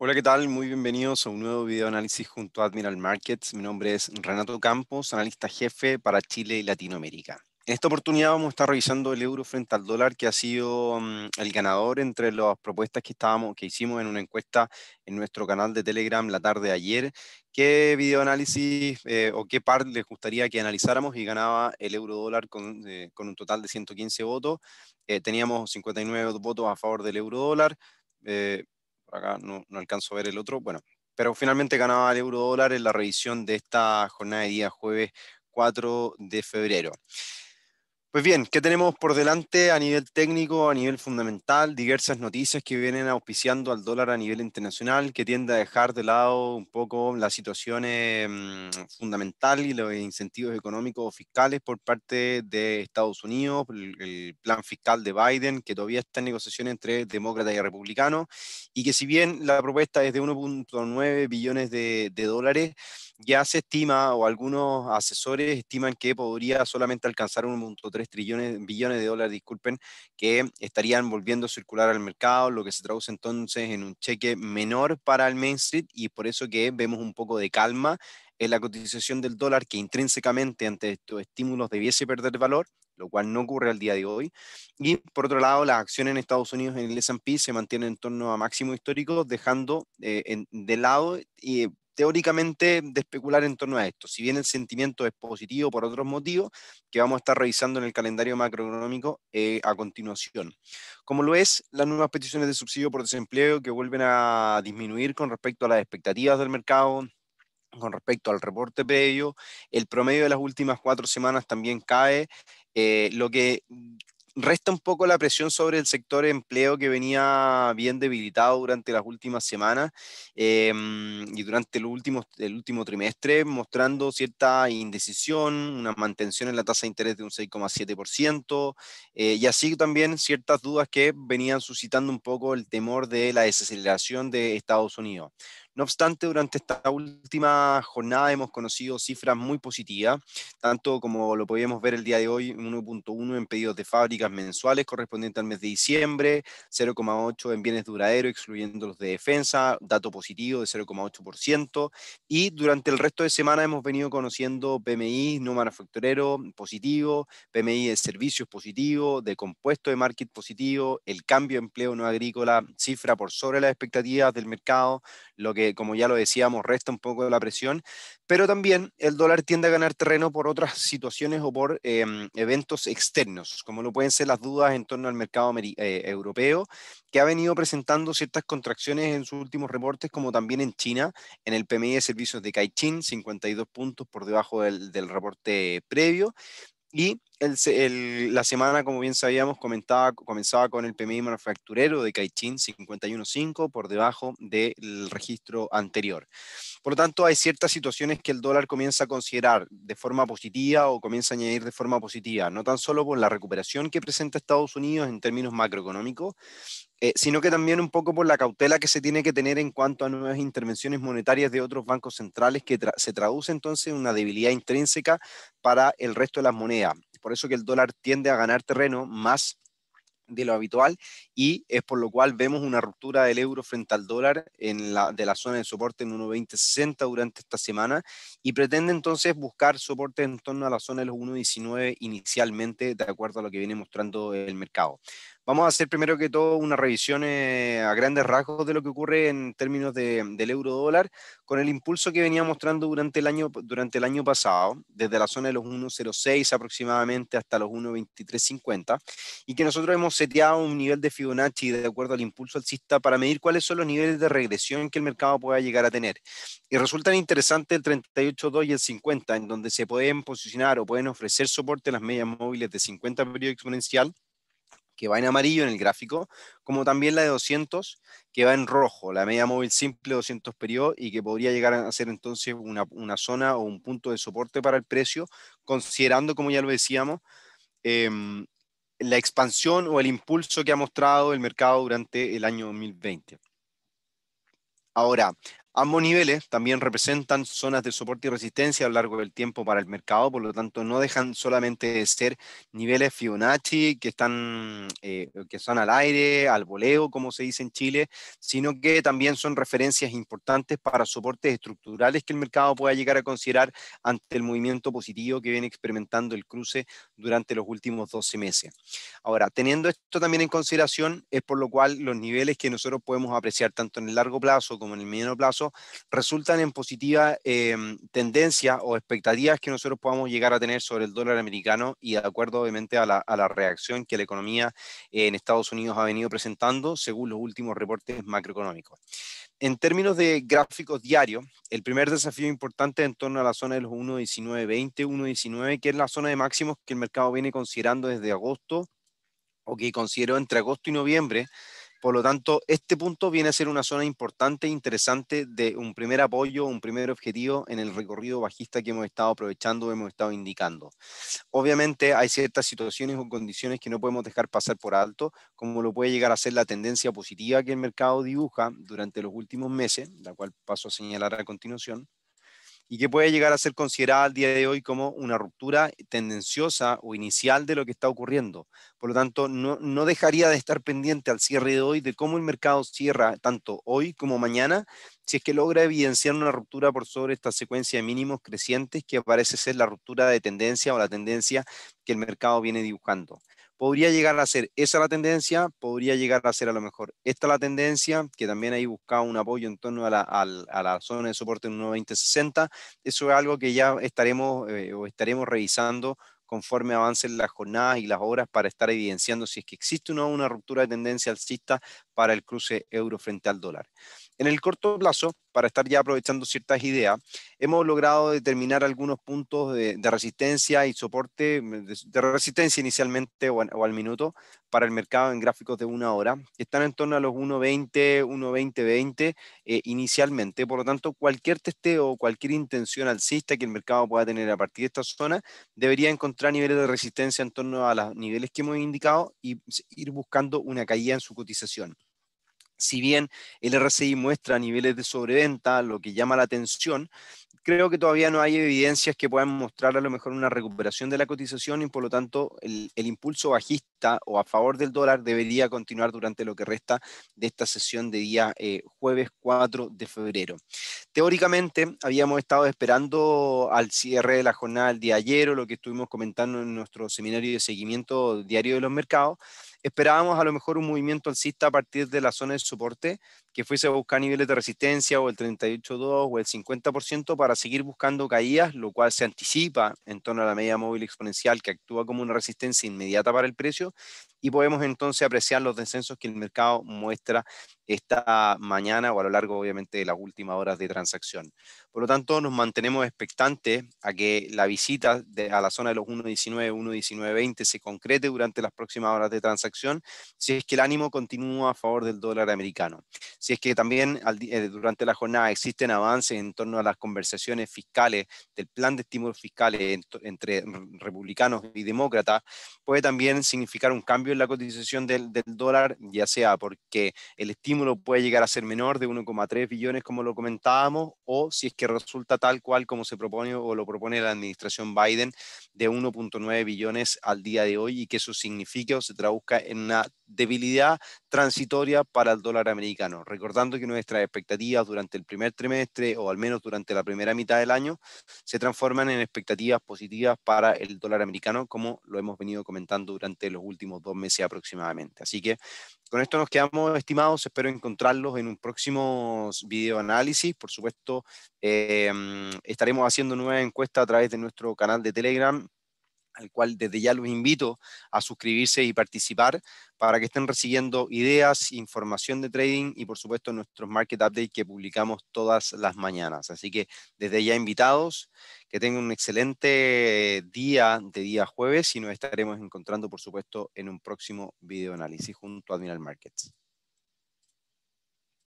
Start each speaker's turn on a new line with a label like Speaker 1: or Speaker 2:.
Speaker 1: Hola, ¿qué tal? Muy bienvenidos a un nuevo video análisis junto a Admiral Markets. Mi nombre es Renato Campos, analista jefe para Chile y Latinoamérica. En esta oportunidad vamos a estar revisando el euro frente al dólar, que ha sido mm, el ganador entre las propuestas que, estábamos, que hicimos en una encuesta en nuestro canal de Telegram la tarde de ayer. ¿Qué videoanálisis análisis eh, o qué par les gustaría que analizáramos? Y ganaba el euro dólar con, eh, un total de 115 votos. Eh, teníamos 59 votos a favor del euro dólar. Eh, acá no, alcanzo a ver el otro, bueno, pero finalmente ganaba el euro dólar en la revisión de esta jornada de día jueves 4 de febrero. Pues bien, ¿qué tenemos por delante a nivel técnico, a nivel fundamental? Diversas noticias que vienen auspiciando al dólar a nivel internacional, que tiende a dejar de lado un poco las situaciones mm, fundamental y los incentivos económicos o fiscales por parte de Estados Unidos, el plan fiscal de Biden, que todavía está en negociación entre demócratas y republicanos, y que si bien la propuesta es de 1.9 billones de, de dólares, ya se estima, o algunos asesores estiman que podría solamente alcanzar 1.3 trillones, billones de dólares, disculpen, que estarían volviendo a circular al mercado, lo que se traduce entonces en un cheque menor para el Main Street y por eso que vemos un poco de calma en la cotización del dólar que intrínsecamente ante estos estímulos debiese perder valor, lo cual no ocurre al día de hoy. Y por otro lado, las acciones en Estados Unidos en el S&P se mantienen en torno a máximo histórico, dejando eh, de lado y teóricamente de especular en torno a esto. Si bien el sentimiento es positivo por otros motivos, que vamos a estar revisando en el calendario macroeconómico eh, a continuación. Como lo es las nuevas peticiones de subsidio por desempleo que vuelven a disminuir con respecto a las expectativas del mercado, con respecto al reporte previo, el promedio de las últimas cuatro semanas también cae, eh, lo que resta un poco la presión sobre el sector empleo que venía bien debilitado durante las últimas semanas em, y durante el último, trimestre, mostrando cierta indecisión, una mantención en la tasa de interés de un 6,7%, eh, y así también ciertas dudas que venían suscitando un poco el temor de la desaceleración de Estados Unidos. No obstante, durante esta última jornada hemos conocido cifras muy positivas, tanto como lo podíamos ver el día de hoy, 1.1 en pedidos de fábricas mensuales correspondiente al mes de diciembre, 0.8 en bienes duraderos, excluyendo los de defensa, dato positivo de 0.8%, y durante el resto de semana hemos venido conociendo PMI no manufacturero positivo, PMI de servicios positivo, de compuesto de market positivo, el cambio de empleo no agrícola, cifra por sobre las expectativas del mercado, lo que como ya lo decíamos, resta un poco de la presión, pero también el dólar tiende a ganar terreno por otras situaciones o por em, eventos externos, como lo pueden ser las dudas en torno al mercado eh, europeo, que ha venido presentando ciertas contracciones en sus últimos reportes, como también en China, en el PMI de servicios de Caixin, 52 puntos por debajo del reporte previo, y la semana, como bien sabíamos, comenzaba con el PMI manufacturero de Caichín 51.5 por debajo del registro anterior. Por lo tanto, hay ciertas situaciones que el dólar comienza a considerar de forma positiva o comienza a añadir de forma positiva, no tan solo por la recuperación que presenta Estados Unidos en términos macroeconómicos, eh, sino que también un poco por la cautela que se tiene que tener en cuanto a nuevas intervenciones monetarias de otros bancos centrales, que se traduce entonces en una debilidad intrínseca para el resto de las monedas. Por eso que el dólar tiende a ganar terreno más de lo habitual y es por lo cual vemos una ruptura del euro frente al dólar en de la zona de soporte en 1.2060 durante esta semana y pretende entonces buscar soporte en torno a la zona de los 1.19 inicialmente de acuerdo a lo que viene mostrando el mercado. Vamos a hacer primero que todo una revisión eh, a grandes rasgos de lo que ocurre en términos del euro dólar, con el impulso que venía mostrando durante el año, durante el año pasado, desde la zona de los 1.06 aproximadamente hasta los 1.2350, y que nosotros hemos seteado un nivel de Fibonacci de acuerdo al impulso alcista para medir cuáles son los niveles de regresión que el mercado pueda llegar a tener. Y resultan interesantes el 38.2 y el 50, en donde se pueden posicionar o pueden ofrecer soporte las medias móviles de 50 periodo exponencial que va en amarillo en el gráfico, como también la de 200, que va en rojo, la media móvil simple 200 periodo y que podría llegar a ser entonces una, zona o un punto de soporte para el precio, considerando, como ya lo decíamos, em, la expansión o el impulso que ha mostrado el mercado durante el año 2020. Ahora, Ambos niveles también representan zonas de soporte y resistencia a lo largo del tiempo para el mercado, por lo tanto no dejan solamente de ser niveles Fibonacci que están, eh, que son al aire, al voleo, como se dice en Chile, sino que también son referencias importantes para soportes estructurales que el mercado pueda llegar a considerar ante el movimiento positivo que viene experimentando el cruce durante los últimos 12 meses. Ahora, teniendo esto también en consideración, es por lo cual los niveles que nosotros podemos apreciar tanto en el largo plazo como en el mediano plazo, resultan en positiva em, tendencias tendencia o expectativas que nosotros podamos llegar a tener sobre el dólar americano y de acuerdo obviamente a la, a la reacción que la economía en Estados Unidos ha venido presentando según los últimos reportes macroeconómicos. En términos de gráficos diarios, el primer desafío importante en torno a la zona de los 1.1920, 1.19, que es la zona de máximos que el mercado viene considerando desde agosto o que consideró entre agosto y noviembre por lo tanto, este punto viene a ser una zona importante e interesante de un primer apoyo, un primer objetivo en el recorrido bajista que hemos estado aprovechando, hemos estado indicando. Obviamente hay ciertas situaciones o condiciones que no podemos dejar pasar por alto, como lo puede llegar a ser la tendencia positiva que el mercado dibuja durante los últimos meses, la cual paso a señalar a continuación y que puede llegar a ser considerada al día de hoy como una ruptura tendenciosa o inicial de lo que está ocurriendo. Por lo tanto, no, no dejaría de estar pendiente al cierre de hoy de cómo el mercado cierra tanto hoy como mañana, si es que logra evidenciar una ruptura por sobre esta secuencia de mínimos crecientes que parece ser la ruptura de tendencia o la tendencia que el mercado viene dibujando podría llegar a ser esa la tendencia, podría llegar a ser a lo mejor esta la tendencia, que también hay buscado un apoyo en torno a la, zona de soporte en 1.2060. Eso es algo que ya estaremos eh, o estaremos revisando conforme avancen las jornadas y las horas para estar evidenciando si es que existe o no una ruptura de tendencia alcista para el cruce euro frente al dólar. En el corto plazo, para estar ya aprovechando ciertas ideas, hemos logrado determinar algunos puntos de, resistencia y soporte, mm, de, resistencia inicialmente o, al minuto para el mercado en gráficos de una hora, que están en torno a los 1.20, 1.20, 20 inicialmente. Por lo tanto, cualquier testeo o cualquier intención alcista que el mercado pueda tener a partir de esta zona debería encontrar niveles de resistencia en torno a los niveles que hemos indicado y ir buscando una caída en su cotización si bien el RCI muestra niveles de sobreventa, lo que llama la atención, creo que todavía no hay evidencias que puedan mostrar a lo mejor una recuperación de la cotización y por lo tanto el, impulso bajista o a favor del dólar debería continuar durante lo que resta de esta sesión de día eh, jueves 4 de febrero. Teóricamente habíamos estado esperando al cierre de la jornada del día ayer o lo que estuvimos comentando en nuestro seminario de seguimiento diario de los mercados Esperábamos a lo mejor un movimiento alcista a partir de la zona de soporte, que fuese a buscar niveles de resistencia o el 38.2 o el 50% para seguir buscando caídas, lo cual se anticipa en torno a la media móvil exponencial que actúa como una resistencia inmediata para el precio y podemos entonces apreciar los descensos que el mercado muestra esta mañana o a lo largo obviamente de las últimas horas de transacción. Por lo tanto, nos mantenemos expectantes a que la visita a la zona de los 1.19, 1.19.20 se concrete durante las próximas horas de transacción, si es que el ánimo continúa a favor del dólar americano. Si es que también eh, durante la jornada existen avances en torno a las conversaciones fiscales, del plan de estímulos fiscales entre republicanos y demócratas, puede también significar un cambio en la cotización del, del, dólar, ya sea porque el estímulo puede llegar a ser menor de 1,3 billones, como lo comentábamos, o si es que resulta tal cual como se propone o lo propone la administración Biden, de 1.9 billones al día de hoy y que eso significa o se traduzca en una debilidad transitoria para el dólar americano. Recordando que nuestras expectativas durante el primer trimestre o al menos durante la primera mitad del año se transforman en expectativas positivas para el dólar americano, como lo hemos venido comentando durante los últimos dos meses aproximadamente. Así que con esto nos quedamos, estimados. Espero encontrarlos en un próximo video análisis. Por supuesto, eh, estaremos haciendo nueva encuesta a través de nuestro canal de Telegram al cual desde ya los invito a suscribirse y participar para que estén recibiendo ideas, información de trading y por supuesto nuestros market update que publicamos todas las mañanas. Así que desde ya invitados, que tengan un excelente día de día jueves y nos estaremos encontrando por supuesto en un próximo video análisis junto a Admiral Markets.